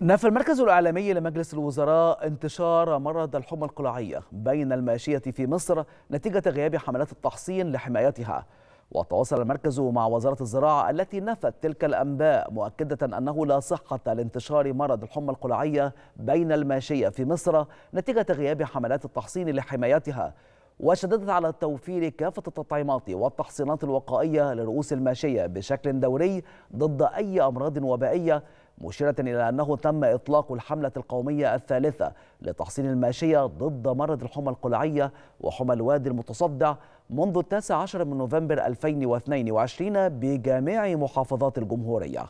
نفى المركز الإعلامي لمجلس الوزراء انتشار مرض الحمى القلاعية بين الماشية في مصر نتيجة غياب حملات التحصين لحمايتها وتواصل المركز مع وزارة الزراعة التي نفت تلك الأنباء مؤكدة أنه لا صحة لانتشار مرض الحمى القلاعية بين الماشية في مصر نتيجة غياب حملات التحصين لحمايتها وشددت على توفير كافة التطعيمات والتحصينات الوقائية لرؤوس الماشية بشكل دوري ضد أي أمراض وبائية مشيرة إلى أنه تم إطلاق الحملة القومية الثالثة لتحصين الماشية ضد مرض الحمى القلعية وحمى الوادي المتصدع منذ التاسع عشر من نوفمبر 2022 بجميع محافظات الجمهورية